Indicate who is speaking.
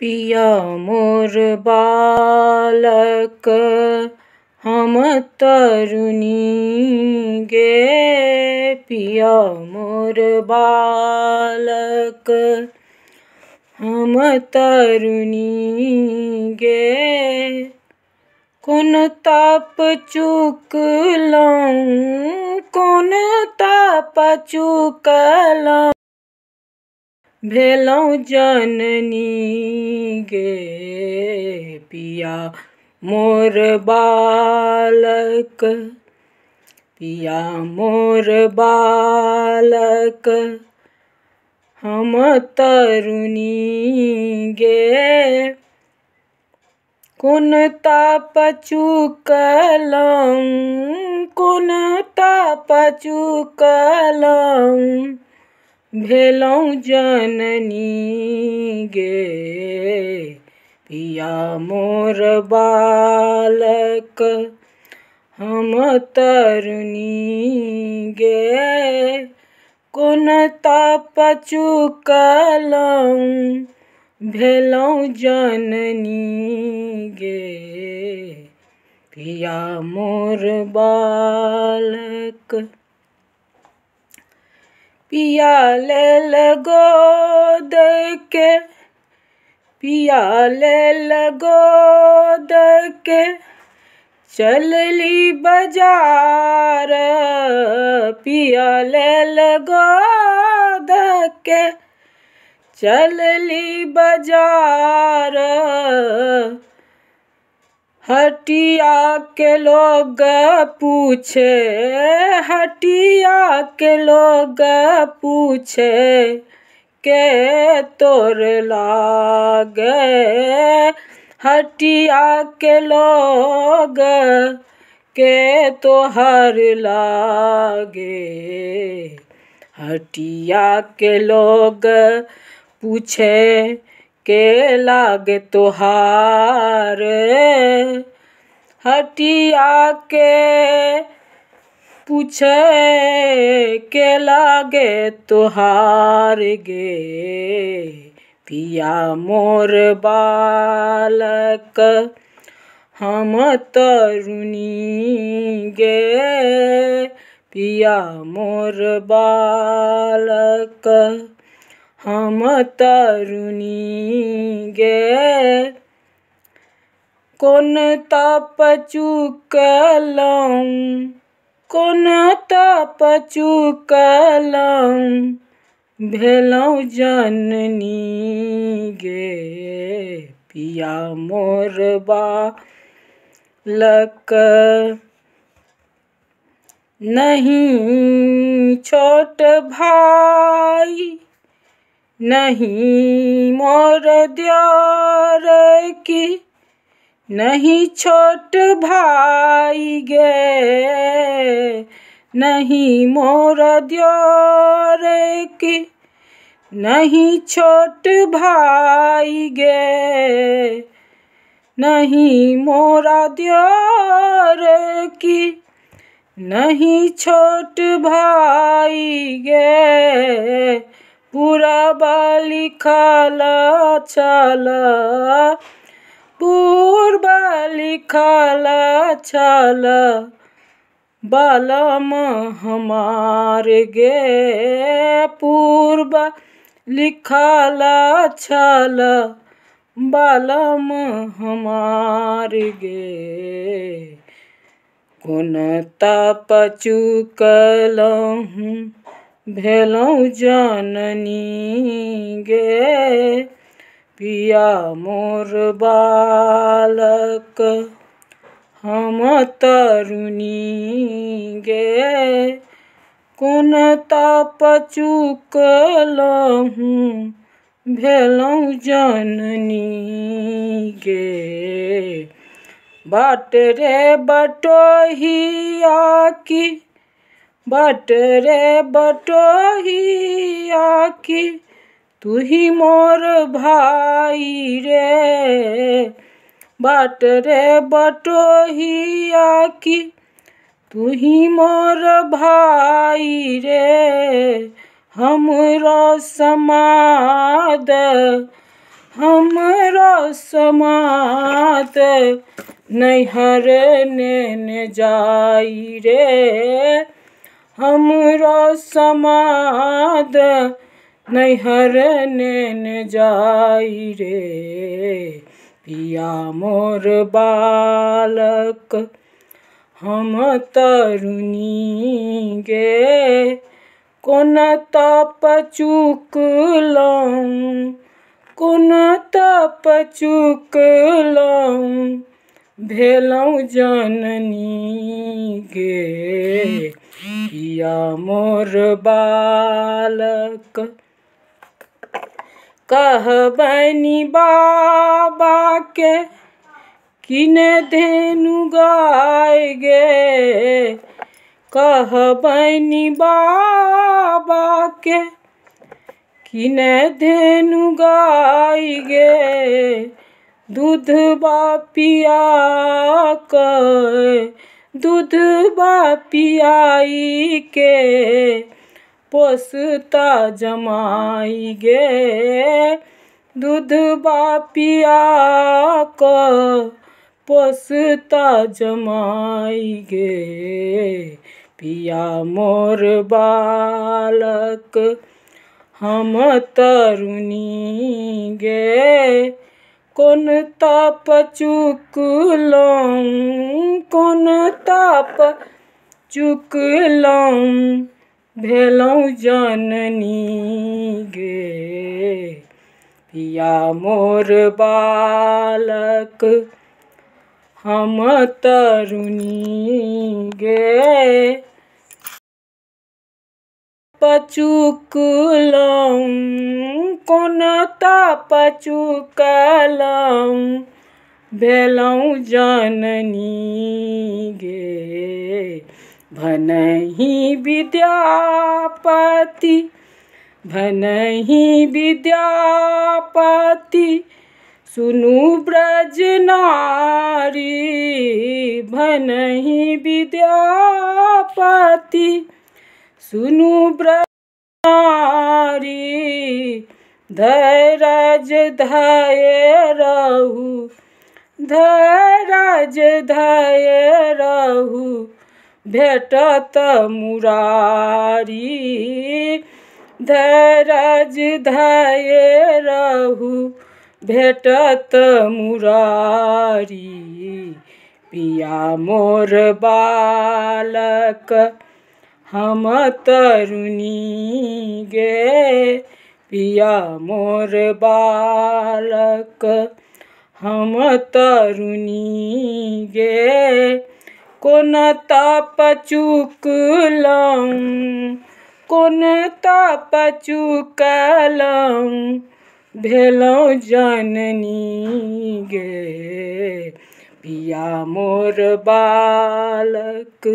Speaker 1: पिया मोर बालक हम तरुणी गे पिया मोर बालक हम तरुणी गे कौन ताप चुक लऊँ कौन ताप चुक भेलौ जननी गे पिया मोर बालक पिया मोर बालक हम तरुणी गे कुन ताप चुकलौँ कोन ताप चुकलौँ भेलौँ जननी गे पिया मोर बालक हम तरुणी गे कोन ताप चुकलौँ जननी गे पिया मोर बालक पिया लगो दके पिया ले लगो चल चलली बाजार पिया ले लगो दके चलली बाजार हटिया के लोग पूछे हटिया के लोग पूछे के तोर लागे हटिया के लोग के तोहर लागे हटिया के लोग पूछे के लागे तोहार हटिया के पूछे के लागे तोहार गे पिया मोर बालक हम तरुणी गे पिया मोर बालक हम तरुणी गे कोन तप चुकलौं कोन तप चुकलौं भेलौ जननी गे पिया मोरबा लक नहीं छोट भाई नहीं मोर द्योर की नहीं छोट भाई गे नहीं मोर द्योर की नहीं छोट भाई गे नहीं मोरा द्योर की नहीं छोट भाई गे पूरा बाली खाला छाला पूर बाली खाला छाला बालम हमार गे पूर्वा लिखाला छाला बालम हमार गे कोन ताप चुकलहूँ भेलहुँ जननी गे पिया मोर बालक हम तरुणी गे कोन ताप चुकलहुँ भेलहुँ जननी गे बाट रे बटोहिया की बट रे बटोहिया की तू ही मोर भाई रे बट रे बटोहिया की तू ही मोर भाई रे हमरो समाद हमरो समाद नैहर ने, ने जाई रे हमरो समाद नैहर ने जाई रे पिया मोर बालक हम तरुणी गे कोन तप चुकलौँ कोन तप चुकलौँ भेलौँ जननी गे किया मोर बालक कहबनी बाबा के किने धेनु गाय गे कहबनी बाबा के किने धेनु गाय गे दूध पिया कर दूध बापियाई के पोसता जमाई गे दूध पिया कर पोसता जमाई गे पिया मोर बालक हम तरुणी गे कोन ताप चुकलौँ कोन ताप चुकलौँ भेलौँ जननी गे पिया मोर बालक हम तरुणी गे पचुकलौं कोनता पचुकलौं भेलौं जननी गे भनही विद्यापति भनही विद्यापति सुनु ब्रज नारी भनही विद्यापति सुनु ब्रह्मारी धैराज धाये रहू धैराज धाये रहू भेटत मुरारी धैराज धाये रहू भेटत मुरारी पिया मोर बालक हम तरुणी गे पिया मोर बालक हम तरुणी गे को ताप चुकलौं कोन ताप जननी गे पिया मोर बालक